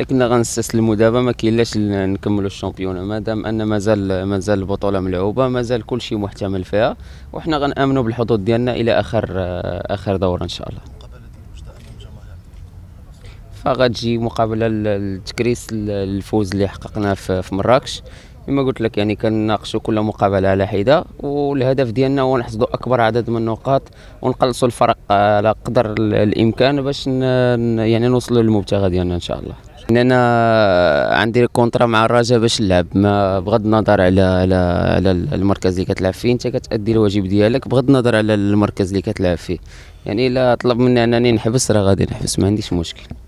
لكن غنستسلموا دابا ما لاش نكملوا الشامبيون مادام ان مازال مازال البطوله ملعوبه مازال كل شيء محتمل فيها وحنا غنامنوا بالحظوظ ديالنا الى اخر اخر دوره ان شاء الله فغتجي مقابله التكريس الفوز اللي حققناه في مراكش كما قلت لك يعني كنناقشوا كل مقابله على حده والهدف ديالنا هو نحصدوا اكبر عدد من النقاط ونقلصوا الفرق على قدر الامكان باش يعني نوصلوا للمبتغى ديالنا ان شاء الله ان انا عندي كونترا مع الرجاء باش نلعب ما بغض النظر على على على المركز اللي كتلعب فيه انت كتادي الواجب ديالك بغض النظر على المركز اللي كتلعب فيه يعني الا طلب مني انني نحبس راه غادي نحبس ما عنديش مشكل